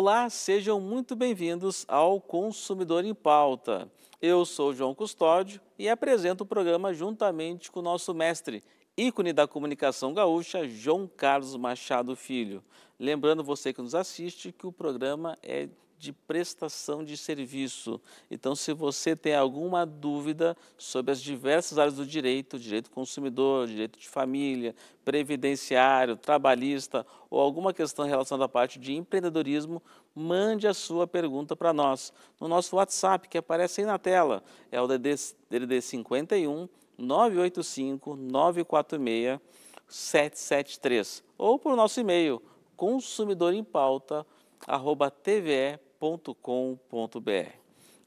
Olá, sejam muito bem-vindos ao Consumidor em Pauta. Eu sou João Custódio e apresento o programa juntamente com o nosso mestre, ícone da comunicação gaúcha, João Carlos Machado Filho. Lembrando você que nos assiste que o programa é de prestação de serviço. Então, se você tem alguma dúvida sobre as diversas áreas do direito, direito consumidor, direito de família, previdenciário, trabalhista ou alguma questão relacionada à parte de empreendedorismo, mande a sua pergunta para nós no nosso WhatsApp que aparece aí na tela. É o DD, DD 51 985 946 773 ou por nosso e-mail consumidorempauta.com arroba tve família.com.br.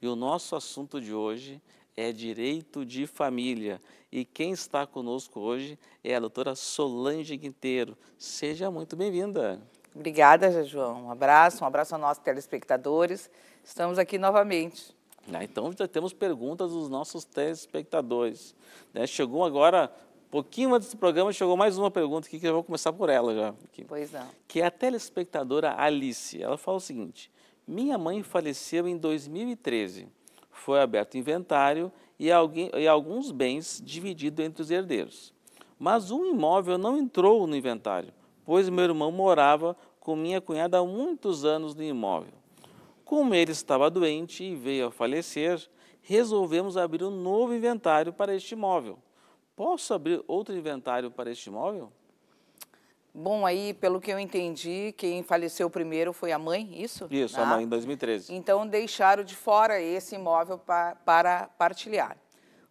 E o nosso assunto de hoje é direito de família. E quem está conosco hoje é a doutora Solange Quinteiro. Seja muito bem-vinda. Obrigada, João. Um abraço, um abraço a nossos telespectadores. Estamos aqui novamente. Ah, então já temos perguntas dos nossos telespectadores. Né? Chegou agora, pouquinho antes do programa, chegou mais uma pergunta aqui que eu vou começar por ela já. Pois não. Que é a telespectadora Alice. Ela fala o seguinte: minha mãe faleceu em 2013. Foi aberto inventário e, alguém, e alguns bens divididos entre os herdeiros. Mas um imóvel não entrou no inventário, pois meu irmão morava com minha cunhada há muitos anos no imóvel. Como ele estava doente e veio a falecer, resolvemos abrir um novo inventário para este imóvel. Posso abrir outro inventário para este imóvel? Bom, aí, pelo que eu entendi, quem faleceu primeiro foi a mãe, isso? Isso, ah. a tá. mãe, em 2013. Então, deixaram de fora esse imóvel pa, para partilhar.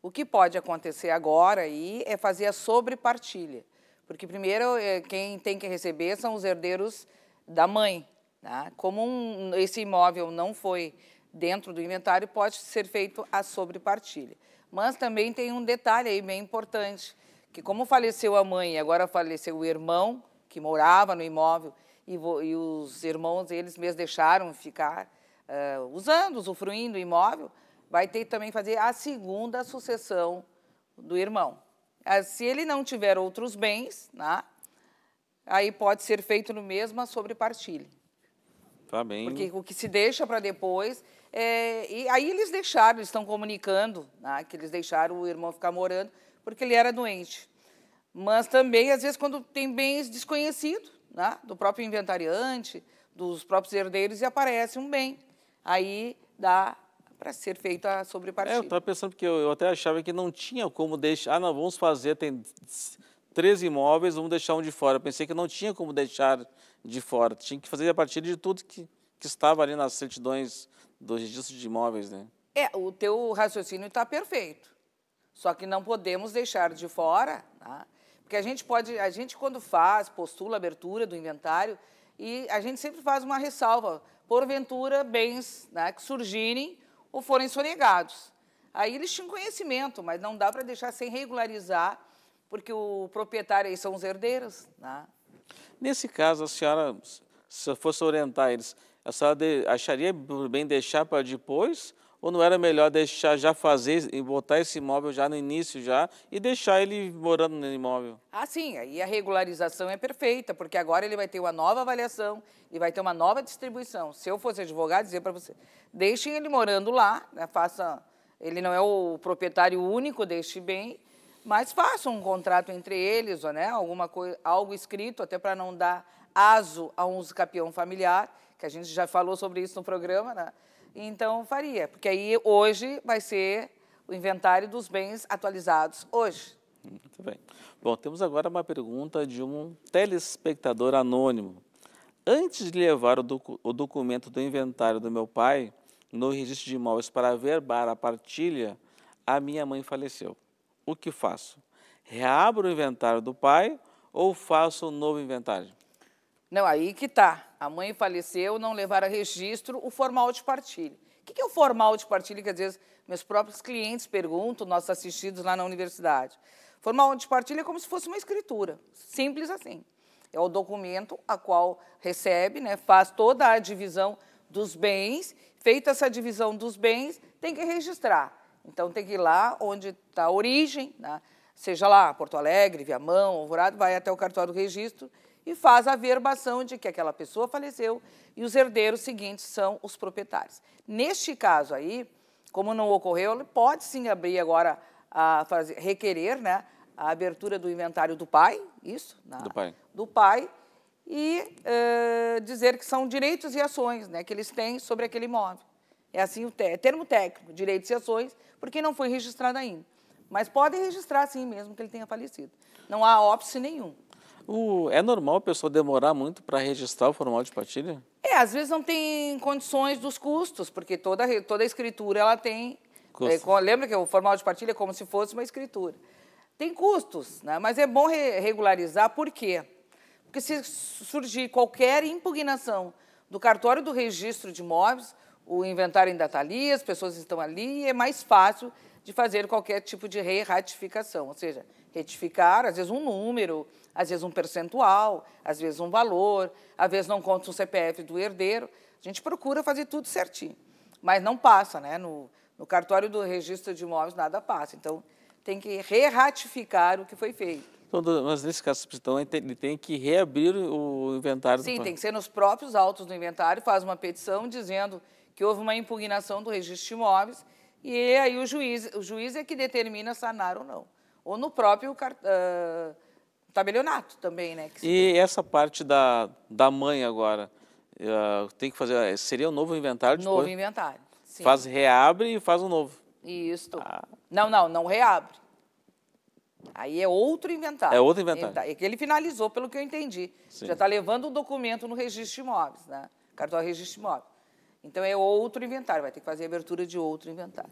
O que pode acontecer agora aí é fazer a sobrepartilha, porque primeiro eh, quem tem que receber são os herdeiros da mãe. Tá? Como um, esse imóvel não foi dentro do inventário, pode ser feito a sobrepartilha. Mas também tem um detalhe aí bem importante, que como faleceu a mãe e agora faleceu o irmão, que morava no imóvel e, e os irmãos, eles mesmos deixaram ficar uh, usando, usufruindo o imóvel, vai ter também fazer a segunda sucessão do irmão. Ah, se ele não tiver outros bens, né, aí pode ser feito no mesmo a sobrepartilha. Tá bem. Porque o que se deixa para depois. É, e aí eles deixaram, eles estão comunicando né, que eles deixaram o irmão ficar morando, porque ele era doente. Mas também, às vezes, quando tem bens desconhecidos, né? do próprio inventariante, dos próprios herdeiros, e aparece um bem. Aí dá para ser feita a sobrepartida. É, eu estava pensando, porque eu, eu, até achava que não tinha como deixar, ah, não, vamos fazer, tem três imóveis, vamos deixar um de fora. Eu pensei que não tinha como deixar de fora, tinha que fazer a partir de tudo que, que estava ali nas certidões dos registros de imóveis, né? É, o teu raciocínio está perfeito. Só que não podemos deixar de fora né, porque a gente pode, a gente quando faz, postula a abertura do inventário e a gente sempre faz uma ressalva, porventura bens né, que surgirem ou forem sonegados. Aí eles tinham conhecimento, mas não dá para deixar sem regularizar, porque o proprietário aí são os herdeiros. Né? Nesse caso, a senhora, se fosse orientar eles, a senhora acharia bem deixar para depois ou não era melhor deixar já fazer e botar esse imóvel já no início já e deixar ele morando no imóvel? Ah, sim, aí a regularização é perfeita, porque agora ele vai ter uma nova avaliação e vai ter uma nova distribuição. Se eu fosse advogado, dizer para você, deixem ele morando lá, né, faça, ele não é o proprietário único deste bem, mas façam um contrato entre eles, ou né, alguma coisa, algo escrito, até para não dar aso a um uso campeão familiar, que a gente já falou sobre isso no programa, né? Então faria, porque aí hoje vai ser o inventário dos bens atualizados hoje. Muito bem. Bom, temos agora uma pergunta de um telespectador anônimo. Antes de levar o, docu o documento do inventário do meu pai no registro de imóveis para averbar a partilha, a minha mãe faleceu. O que faço? Reabro o inventário do pai ou faço um novo inventário? Não, aí que tá. A mãe faleceu, não levaram a registro o formal de partilha. O que é o formal de partilha? Que às vezes meus próprios clientes perguntam, nossos assistidos lá na universidade. Formal de partilha é como se fosse uma escritura, simples assim. É o documento a qual recebe, né, faz toda a divisão dos bens. Feita essa divisão dos bens, tem que registrar. Então tem que ir lá onde está a origem, né? seja lá Porto Alegre, Viamão, Alvorada, vai até o cartório do registro e faz a verbação de que aquela pessoa faleceu e os herdeiros seguintes são os proprietários. Neste caso aí, como não ocorreu, ele pode sim abrir agora, a fazer, requerer né, a abertura do inventário do pai, isso? Na, né, do pai. Do pai, e uh, dizer que são direitos e ações né, que eles têm sobre aquele imóvel. É assim o te é termo técnico, direitos e ações, porque não foi registrado ainda. Mas podem registrar sim mesmo que ele tenha falecido. Não há óbice nenhum é normal a pessoa demorar muito para registrar o formal de partilha? É, às vezes não tem condições dos custos, porque toda, toda escritura ela tem... É, lembra que o formal de partilha é como se fosse uma escritura. Tem custos, né? mas é bom re regularizar, por quê? Porque se surgir qualquer impugnação do cartório do registro de imóveis, o inventário ainda está ali, as pessoas estão ali, e é mais fácil de fazer qualquer tipo de re-ratificação, ou seja, retificar, às vezes, um número, às vezes um percentual, às vezes um valor, às vezes não conta o CPF do herdeiro. A gente procura fazer tudo certinho, mas não passa, né? No, no cartório do registro de imóveis nada passa. Então, tem que re-ratificar o que foi feito. Então, mas nesse caso, então, ele tem que reabrir o inventário? Sim, do... tem que ser nos próprios autos do inventário, faz uma petição dizendo que houve uma impugnação do registro de imóveis e aí o juiz, o juiz é que determina sanar ou não. Ou no próprio uh, tabelionato também, né? E essa parte da, da mãe agora, uh, tem que fazer, eh, seria um novo inventário? Novo depois? inventário, sim. Faz, reabre e faz um novo. Isso. Ah. Não, não, não reabre. Aí é outro inventário. É outro inventário. Tá, é que ele finalizou, pelo que eu entendi. Sim. Já está levando o um documento no registro de imóveis, né? Cartório registro de imóveis. Então é outro inventário, vai ter que fazer a abertura de outro inventário.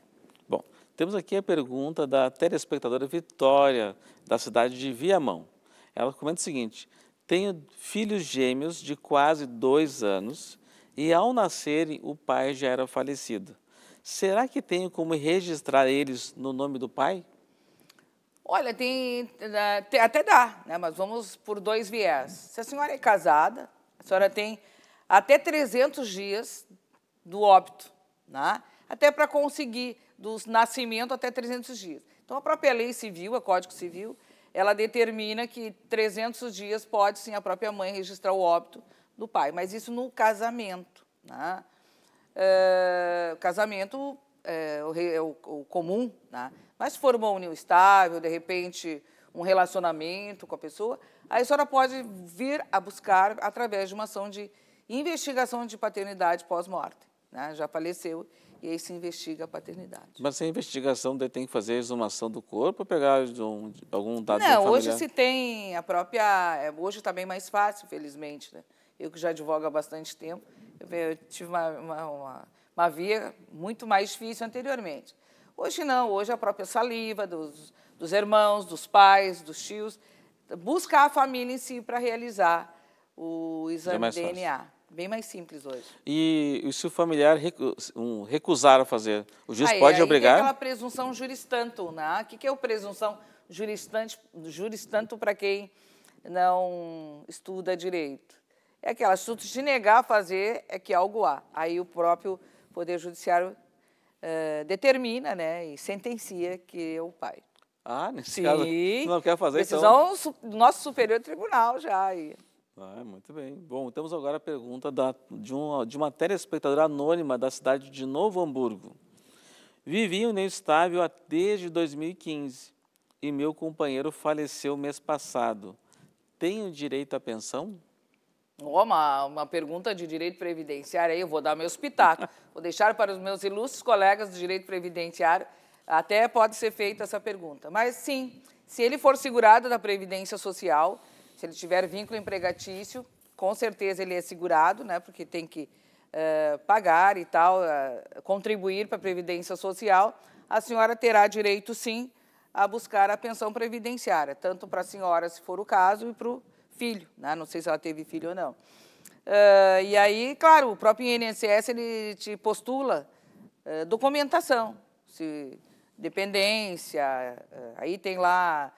Bom, temos aqui a pergunta da telespectadora Vitória, da cidade de Viamão. Ela comenta o seguinte: tenho filhos gêmeos de quase dois anos e ao nascerem o pai já era falecido. Será que tenho como registrar eles no nome do pai? Olha, tem, né, até dá, né? mas vamos por dois viés. Se a senhora é casada, a senhora tem até 300 dias do óbito, né? até para conseguir, dos nascimento até 300 dias. Então, a própria lei civil, o Código Civil, ela determina que 300 dias pode sim a própria mãe registrar o óbito do pai, mas isso no casamento. Né? É, casamento é o, é o, o comum, né? mas se for uma união estável, de repente um relacionamento com a pessoa, aí a senhora pode vir a buscar através de uma ação de investigação de paternidade pós-morte. Né? Já faleceu e aí se investiga a paternidade. Mas a investigação tem que fazer a exumação do corpo ou pegar um, algum dado Não, hoje se tem a própria... É, hoje está bem mais fácil, felizmente. Né? Eu que já advogo há bastante tempo, eu tive uma, uma, uma, uma via muito mais difícil anteriormente. Hoje não, hoje a própria saliva dos, dos irmãos, dos pais, dos tios, buscar a família em si para realizar o é exame é DNA. Fácil bem mais simples hoje. E, se o familiar recu, um, recusar a fazer, o juiz aí, ah, pode aí obrigar? É aquela presunção juristanto, né? O que, que é o presunção juristante, juristanto para quem não estuda direito? É aquela, assunto de se negar a fazer, é que algo há. Aí o próprio Poder Judiciário uh, determina né, e sentencia que é o pai. Ah, nesse Sim. caso, não quer fazer, Decisão então... Decisão do nosso superior tribunal já. E... Ah, muito bem. Bom, temos agora a pergunta da, de, uma de uma telespectadora anônima da cidade de Novo Hamburgo. Vivi um estável desde 2015 e meu companheiro faleceu mês passado. Tenho direito à pensão? Oh, uma, uma pergunta de direito previdenciário aí, eu vou dar meu espetáculo. Vou deixar para os meus ilustres colegas do direito previdenciário. Até pode ser feita essa pergunta. Mas sim, se ele for segurado da Previdência Social, se ele tiver vínculo empregatício, com certeza ele é segurado, né, porque tem que uh, pagar e tal, uh, contribuir para a Previdência Social, a senhora terá direito, sim, a buscar a pensão previdenciária, tanto para a senhora, se for o caso, e para o filho. Né? Não sei se ela teve filho ou não. Uh, e aí, claro, o próprio INSS ele te postula documentação, se dependência, aí tem lá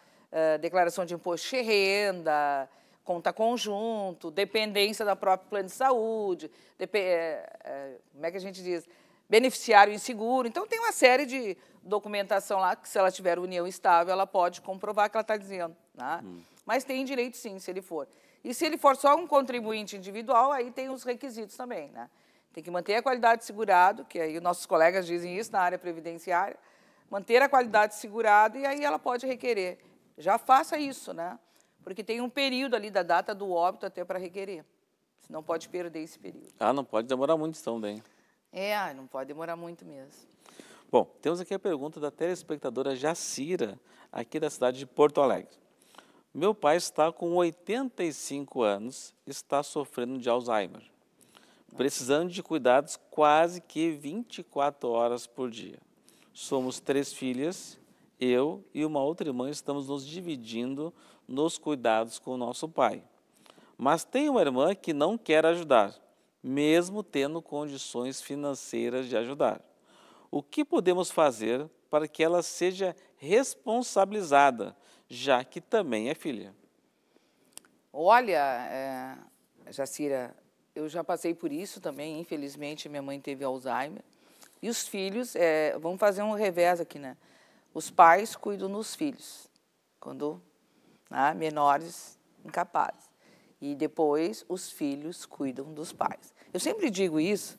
declaração de imposto de renda, conta conjunto, dependência da própria plano de saúde, dep eh, eh, como é que a gente diz? Beneficiário inseguro. Então, tem uma série de documentação lá que, se ela tiver união estável, ela pode comprovar que ela está dizendo. Né? Hum. Mas tem direito, sim, se ele for. E se ele for só um contribuinte individual, aí tem os requisitos também. Né? Tem que manter a qualidade de segurado, que aí nossos colegas dizem isso na área previdenciária, manter a qualidade de segurado e aí ela pode requerer já faça isso, né? Porque tem um período ali da data do óbito até para requerer. Você não pode perder esse período. Ah, não pode demorar muito então, bem? É, não pode demorar muito mesmo. Bom, temos aqui a pergunta da telespectadora Jacira, aqui da cidade de Porto Alegre. Meu pai está com 85 anos, está sofrendo de Alzheimer, precisando de cuidados quase que 24 horas por dia. Somos três filhas eu e uma outra irmã estamos nos dividindo nos cuidados com o nosso pai. Mas tem uma irmã que não quer ajudar, mesmo tendo condições financeiras de ajudar. O que podemos fazer para que ela seja responsabilizada, já que também é filha? Olha, é, Jacira, eu já passei por isso também, infelizmente minha mãe teve Alzheimer. E os filhos, é, vamos fazer um revés aqui, né? Os pais cuidam dos filhos, quando né, menores incapazes. E depois os filhos cuidam dos pais. Eu sempre digo isso,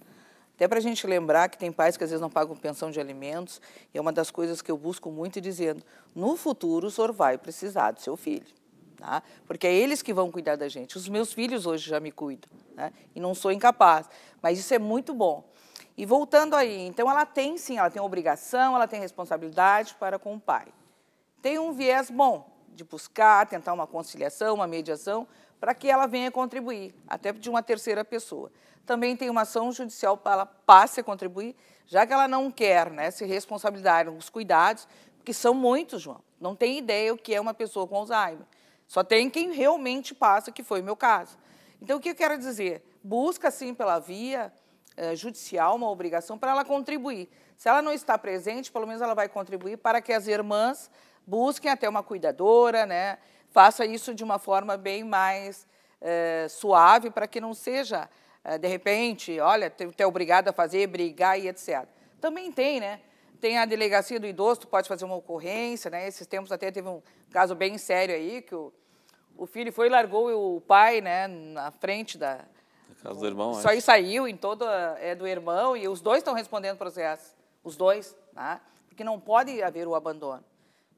até para a gente lembrar que tem pais que às vezes não pagam pensão de alimentos, e é uma das coisas que eu busco muito dizendo: no futuro o senhor vai precisar do seu filho. Tá? Porque é eles que vão cuidar da gente. Os meus filhos hoje já me cuidam, né? e não sou incapaz. Mas isso é muito bom. E voltando aí, então ela tem sim, ela tem obrigação, ela tem responsabilidade para com o pai. Tem um viés bom de buscar, tentar uma conciliação, uma mediação, para que ela venha contribuir, até de uma terceira pessoa. Também tem uma ação judicial para ela passe a contribuir, já que ela não quer né, se responsabilizar os cuidados, que são muitos, João. Não tem ideia o que é uma pessoa com Alzheimer. Só tem quem realmente passa, que foi o meu caso. Então, o que eu quero dizer? Busca, sim, pela via eh, judicial, uma obrigação para ela contribuir. Se ela não está presente, pelo menos ela vai contribuir para que as irmãs busquem até uma cuidadora, né? Faça isso de uma forma bem mais é, suave para que não seja, é, de repente, olha, ter é obrigado a fazer, brigar e etc. Também tem, né? Tem a delegacia do idoso, tu pode fazer uma ocorrência, né? Esses tempos até teve um caso bem sério aí, que o, o filho foi e largou o pai, né, na frente da, caso do irmão, Isso aí saiu em toda. É eh, do irmão e os dois estão respondendo processo. Os dois, né? Porque não pode haver o abandono.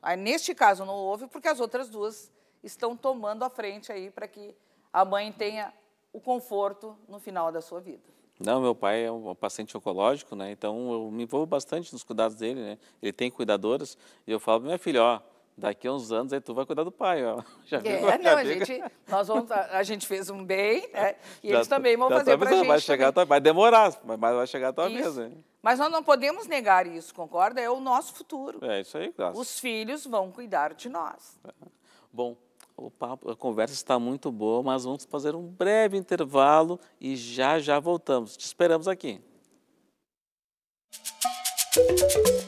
Aí, neste caso não houve, porque as outras duas estão tomando a frente aí para que a mãe tenha o conforto no final da sua vida. Não, meu pai é um paciente oncológico, né? Então eu me envolvo bastante nos cuidados dele, né? Ele tem cuidadoras e eu falo minha filha, ó, daqui a uns anos aí tu vai cuidar do pai, ó. Já é, é não, a gente, nós vamos, a gente fez um bem, né? E já, eles também vão fazer para a gente. Vai, chegar vai demorar, mas vai chegar a tua mesa. Hein? Mas nós não podemos negar isso, concorda? É o nosso futuro. É isso aí, Graça. Os filhos vão cuidar de nós. É. Bom, o papo, a conversa está muito boa, mas vamos fazer um breve intervalo e já já voltamos. Te esperamos aqui. Música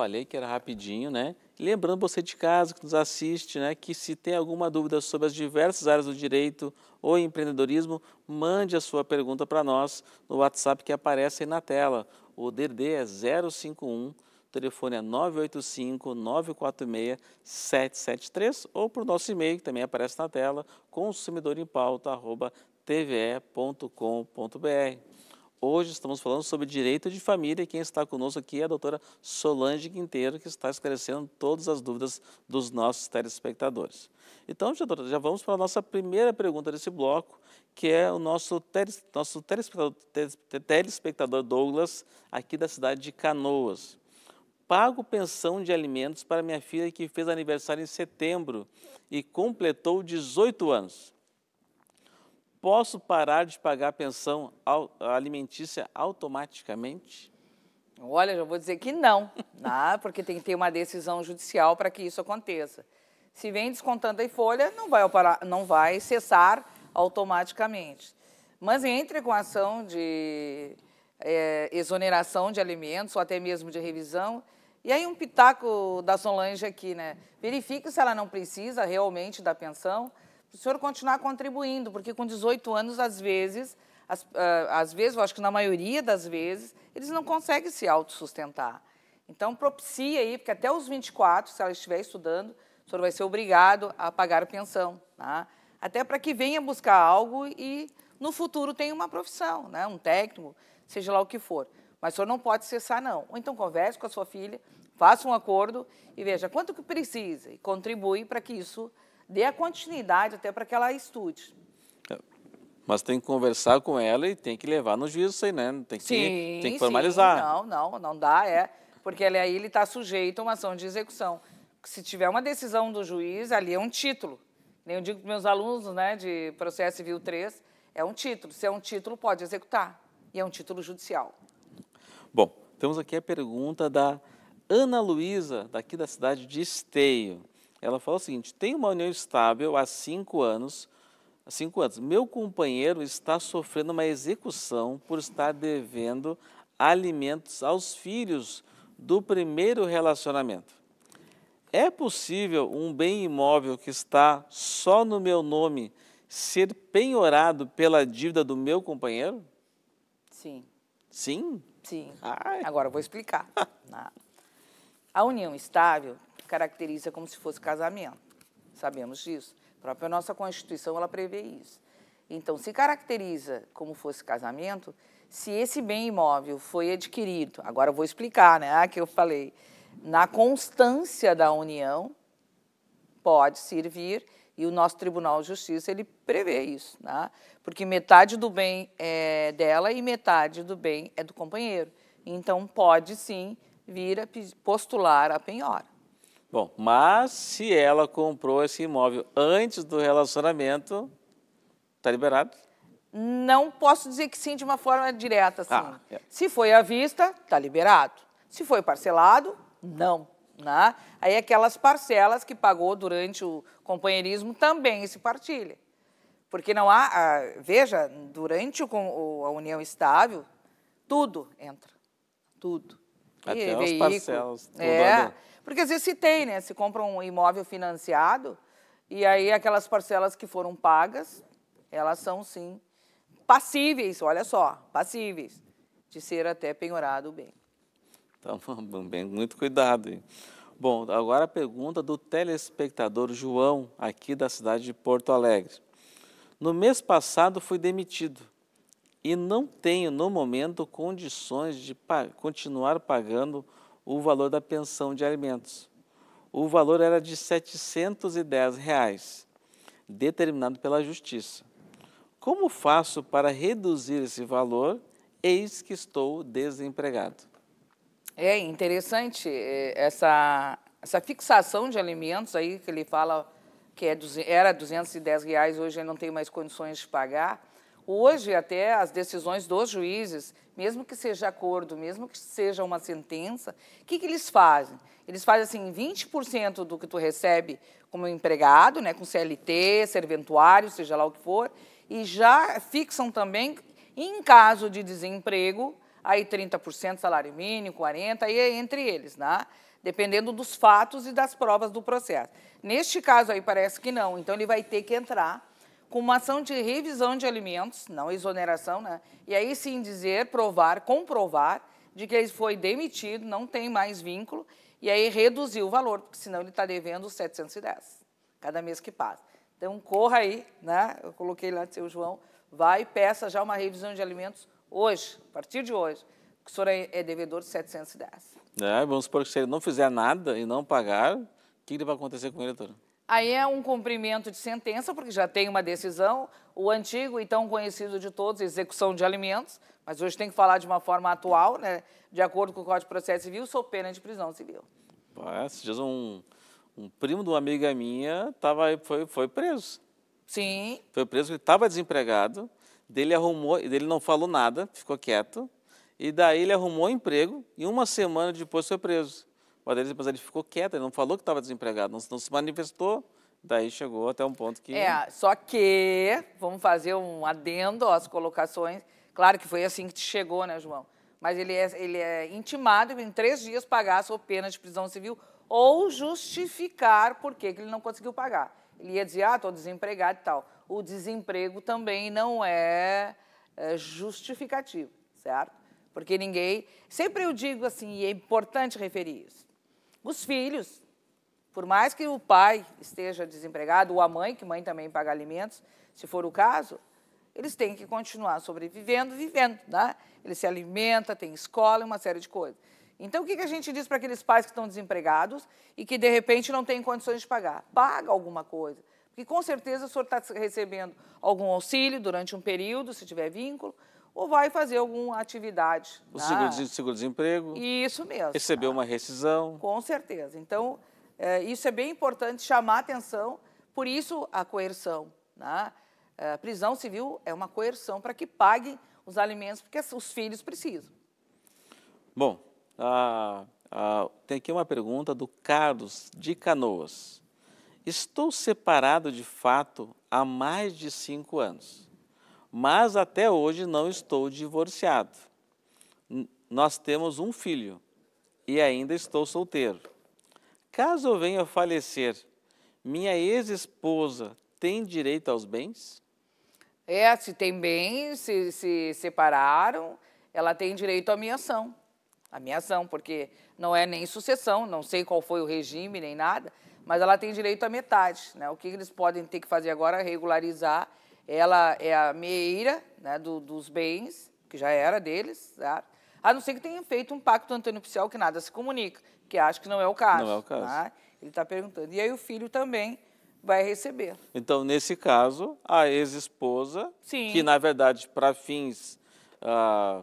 falei que era rapidinho, né? Lembrando você de casa que nos assiste, né, que se tem alguma dúvida sobre as diversas áreas do direito ou empreendedorismo, mande a sua pergunta para nós no WhatsApp que aparece aí na tela. O DD é 051 o telefone é 985-946-773 ou para o nosso e-mail, que também aparece na tela, consumidorimpauta.tve.com.br. Hoje estamos falando sobre direito de família e quem está conosco aqui é a doutora Solange Quinteiro, que está esclarecendo todas as dúvidas dos nossos telespectadores. Então, já, doutora, já vamos para a nossa primeira pergunta desse bloco, que é o nosso, teles, nosso telespectador, telespectador Douglas, aqui da cidade de Canoas. Pago pensão de alimentos para minha filha que fez aniversário em setembro e completou 18 anos posso parar de pagar a pensão alimentícia automaticamente? Olha, já vou dizer que não, né? porque tem que ter uma decisão judicial para que isso aconteça. Se vem descontando a folha, não vai, operar, não vai cessar automaticamente. Mas entre com a ação de é, exoneração de alimentos ou até mesmo de revisão, e aí um pitaco da Solange aqui, né? Verifique se ela não precisa realmente da pensão, o senhor continuar contribuindo, porque com 18 anos, às vezes, às, ah, às vezes, eu acho que na maioria das vezes, eles não conseguem se autossustentar. Então, propicia aí, porque até os 24, se ela estiver estudando, o senhor vai ser obrigado a pagar a pensão, tá? até para que venha buscar algo e no futuro tenha uma profissão, né? um técnico, seja lá o que for. Mas o senhor não pode cessar, não. Ou então converse com a sua filha, faça um acordo e veja quanto que precisa e contribui para que isso dê a continuidade até para que ela estude. É, mas tem que conversar com ela e tem que levar no juízo isso aí, né? Tem que, sim, tem que formalizar. Sim. Não, não, não dá, é. Porque ele, aí ele está sujeito a uma ação de execução. Se tiver uma decisão do juiz, ali é um título. Nem eu digo para meus alunos, né, de processo civil 3, é um título. Se é um título, pode executar. E é um título judicial. Bom, temos aqui a pergunta da Ana Luísa, daqui da cidade de Esteio. Ela fala o seguinte: tem uma união estável há cinco anos. Há cinco anos. Meu companheiro está sofrendo uma execução por estar devendo alimentos aos filhos do primeiro relacionamento. É possível um bem imóvel que está só no meu nome ser penhorado pela dívida do meu companheiro? Sim. Sim? Sim. Ai. Agora eu vou explicar. a união estável caracteriza como se fosse casamento. Sabemos disso. A própria nossa Constituição ela prevê isso. Então, se caracteriza como fosse casamento, se esse bem imóvel foi adquirido, agora eu vou explicar, né, ah, que eu falei, na constância da união, pode servir e o nosso Tribunal de Justiça ele prevê isso, né? porque metade do bem é dela e metade do bem é do companheiro. Então, pode sim vir a postular a penhora. Bom, mas se ela comprou esse imóvel antes do relacionamento, está liberado? Não posso dizer que sim de uma forma direta, assim. Ah, é. Se foi à vista, está liberado. Se foi parcelado, não. Né? Aí aquelas parcelas que pagou durante o companheirismo também se partilha. Porque não há, ah, veja, durante o, a união estável, tudo entra, tudo. Até os parcelas É, porque às vezes se tem, né? Se compra um imóvel financiado e aí aquelas parcelas que foram pagas, elas são sim passíveis, olha só, passíveis de ser até penhorado o bem. Então, bem, muito cuidado. Hein? Bom, agora a pergunta do telespectador João, aqui da cidade de Porto Alegre. No mês passado fui demitido e não tenho, no momento, condições de pa continuar pagando o valor da pensão de alimentos. O valor era de R$ 710, reais, determinado pela Justiça. Como faço para reduzir esse valor? Eis que estou desempregado. É interessante eh, essa, essa fixação de alimentos aí que ele fala que é, era R$ 210, reais, hoje eu não tenho mais condições de pagar. Hoje, até as decisões dos juízes, mesmo que seja acordo, mesmo que seja uma sentença, o que, que eles fazem? Eles fazem assim: 20% do que tu recebe como empregado, né, com CLT, serventuário, seja lá o que for, e já fixam também, em caso de desemprego, aí 30% salário mínimo, 40%, aí é entre eles, né? dependendo dos fatos e das provas do processo. Neste caso aí parece que não, então ele vai ter que entrar com uma ação de revisão de alimentos, não exoneração, né? E aí sim dizer, provar, comprovar de que ele foi demitido, não tem mais vínculo, e aí reduzir o valor, porque senão ele está devendo 710 cada mês que passa. Então corra aí, né? Eu coloquei lá de seu João, vai e peça já uma revisão de alimentos hoje, a partir de hoje, que o senhor é, é devedor de 710. É, vamos supor que se ele não fizer nada e não pagar, o que, que vai acontecer com ele, doutora? Aí é um cumprimento de sentença, porque já tem uma decisão, o antigo e tão conhecido de todos, execução de alimentos, mas hoje tem que falar de uma forma atual, né? de acordo com o Código de Processo Civil, sou pena de prisão civil. esses dias um, um primo de uma amiga minha tava, foi, foi preso. Sim. Foi preso, ele estava desempregado, dele arrumou, dele não falou nada, ficou quieto, e daí ele arrumou um emprego e uma semana depois foi preso. O Adelis, depois ele ficou quieto, ele não falou que estava desempregado, não, não se manifestou. Daí chegou até um ponto que. É, só que, vamos fazer um adendo às colocações. Claro que foi assim que te chegou, né, João? Mas ele é, ele é intimado em três dias pagar a sua pena de prisão civil ou justificar por que ele não conseguiu pagar. Ele ia dizer, ah, estou desempregado e tal. O desemprego também não é, é justificativo, certo? Porque ninguém. Sempre eu digo assim, e é importante referir isso os filhos. Por mais que o pai esteja desempregado, ou a mãe, que mãe também paga alimentos, se for o caso, eles têm que continuar sobrevivendo, vivendo. Né? Ele se alimenta, tem escola, uma série de coisas. Então, o que a gente diz para aqueles pais que estão desempregados e que, de repente, não têm condições de pagar? Paga alguma coisa. Porque, com certeza, o senhor está recebendo algum auxílio durante um período, se tiver vínculo, ou vai fazer alguma atividade. O né? seguro-desemprego. Isso mesmo. Receber né? uma rescisão. Com certeza. Então, é, isso é bem importante chamar atenção, por isso a coerção. Né? A é, prisão civil é uma coerção para que paguem os alimentos, porque os filhos precisam. Bom, ah, ah, tem aqui uma pergunta do Carlos de Canoas. Estou separado de fato há mais de cinco anos mas até hoje não estou divorciado. Nós temos um filho e ainda estou solteiro. Caso eu venha falecer, minha ex-esposa tem direito aos bens? É, se tem bens, se, se separaram, ela tem direito à minha ação. A minha ação, porque não é nem sucessão, não sei qual foi o regime nem nada, mas ela tem direito à metade. Né? O que eles podem ter que fazer agora é regularizar ela é a meira né, do, dos bens, que já era deles, tá? a não ser que tenha feito um pacto antenupcial que nada se comunica, que acho que não é o caso. Não é o caso. Tá? Ele está perguntando. E aí o filho também vai receber. Então, nesse caso, a ex-esposa, que na verdade, para fins ah,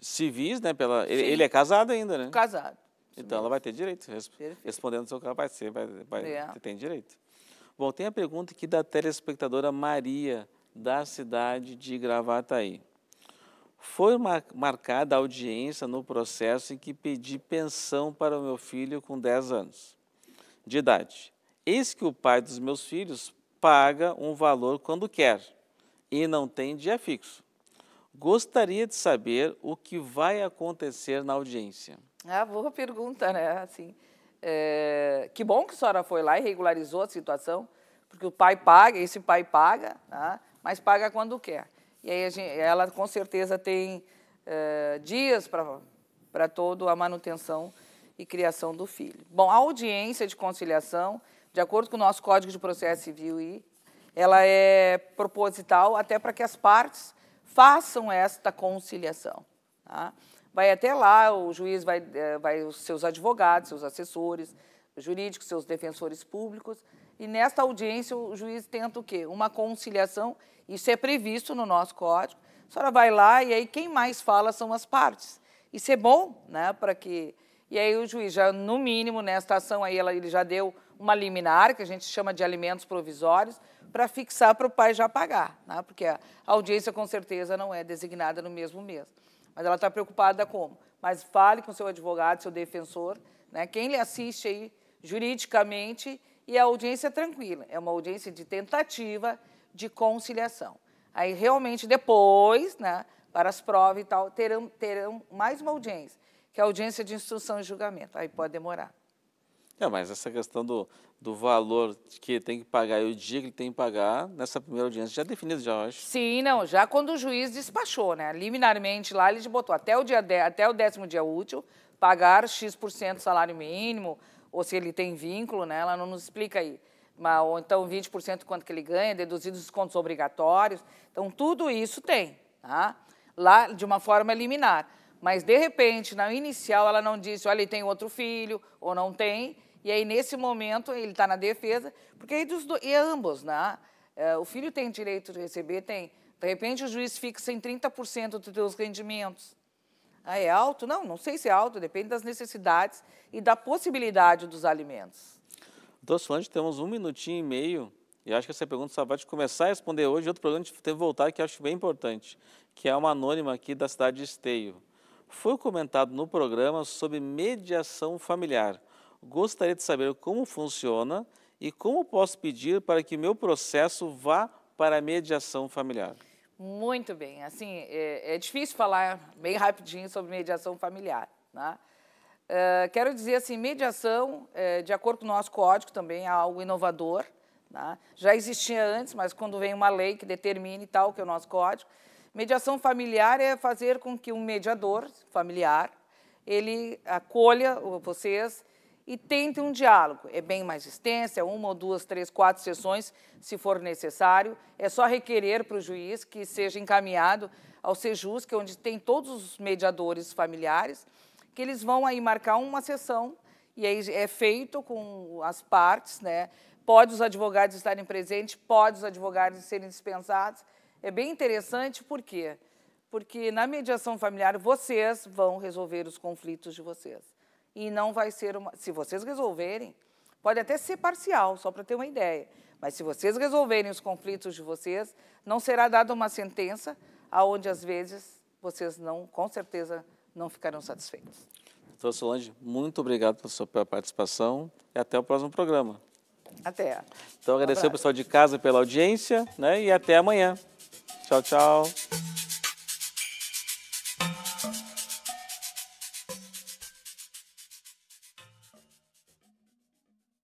civis, né, pela, ele, ele, é casado ainda, né? Casado. Então, ela vai ter direito, res, respondendo o seu caso vai ser, vai, vai, é. tem direito. Bom, tem a pergunta aqui da telespectadora Maria, da cidade de Gravataí. Foi marcada audiência no processo em que pedi pensão para o meu filho com 10 anos de idade. Eis que o pai dos meus filhos paga um valor quando quer e não tem dia fixo. Gostaria de saber o que vai acontecer na audiência. Ah, boa pergunta, né? Assim, é, que bom que a senhora foi lá e regularizou a situação, porque o pai paga, esse pai paga, tá? mas paga quando quer. E aí gente, ela com certeza tem é, dias para toda a manutenção e criação do filho. Bom, a audiência de conciliação, de acordo com o nosso Código de Processo Civil, e ela é proposital até para que as partes façam esta conciliação. Tá? vai até lá, o juiz vai, eh, vai os seus advogados, seus assessores jurídicos, seus defensores públicos, e nesta audiência o juiz tenta o quê? Uma conciliação, isso é previsto no nosso código, a senhora vai lá e aí quem mais fala são as partes. Isso é bom, né, para que... E aí o juiz já, no mínimo, nesta ação aí, ela, ele já deu uma liminar, que a gente chama de alimentos provisórios, para fixar para o pai já pagar, né, porque a audiência com certeza não é designada no mesmo mês mas ela está preocupada como? Mas fale com seu advogado, seu defensor, né? quem lhe assiste aí juridicamente e a audiência é tranquila. É uma audiência de tentativa de conciliação. Aí realmente depois, né, para as provas e tal, terão, terão mais uma audiência, que é a audiência de instrução e julgamento. Aí pode demorar. É, mas essa questão do do valor que tem que pagar e o dia que ele tem que pagar nessa primeira audiência. Já definido, já, acho. Sim, não, já quando o juiz despachou, né? Liminarmente lá, ele botou até o, dia de, até o décimo dia útil, pagar X% do salário mínimo, ou se ele tem vínculo, né? Ela não nos explica aí. Mas, ou então 20% quanto que ele ganha, deduzidos os contos obrigatórios. Então, tudo isso tem, tá? Lá, de uma forma liminar. Mas, de repente, na inicial, ela não disse, olha, ele tem outro filho, ou não tem, e aí, nesse momento, ele está na defesa, porque aí dos e ambos, né? É, o filho tem direito de receber, tem. De repente, o juiz fixa em 30% dos teus rendimentos. Ah, é alto? Não, não sei se é alto, depende das necessidades e da possibilidade dos alimentos. Doutor Solange, temos um minutinho e meio, e acho que essa pergunta só vai te começar a responder hoje. Outro problema teve que voltar, que acho bem importante, que é uma anônima aqui da cidade de Esteio. Foi comentado no programa sobre mediação familiar Gostaria de saber como funciona e como posso pedir para que meu processo vá para a mediação familiar. Muito bem. Assim, é, é difícil falar bem rapidinho sobre mediação familiar. Né? é? quero dizer assim, mediação, é, de acordo com o nosso código, também é algo inovador. Né? Já existia antes, mas quando vem uma lei que determine tal, que é o nosso código. Mediação familiar é fazer com que um mediador familiar, ele acolha vocês e tentem um diálogo. É bem mais extensa, é uma ou duas, três, quatro sessões, se for necessário. É só requerer para o juiz que seja encaminhado ao SEJUS, que é onde tem todos os mediadores familiares, que eles vão aí marcar uma sessão e aí é feito com as partes, né? Pode os advogados estarem presentes, pode os advogados serem dispensados. É bem interessante, por quê? Porque na mediação familiar vocês vão resolver os conflitos de vocês e não vai ser uma. Se vocês resolverem, pode até ser parcial, só para ter uma ideia, mas se vocês resolverem os conflitos de vocês, não será dada uma sentença aonde às vezes vocês não, com certeza, não ficarão satisfeitos. Doutora Solange, muito obrigado pela sua participação e até o próximo programa. Até. Então, agradecer um ao pessoal de casa pela audiência né, e até amanhã. Tchau, tchau.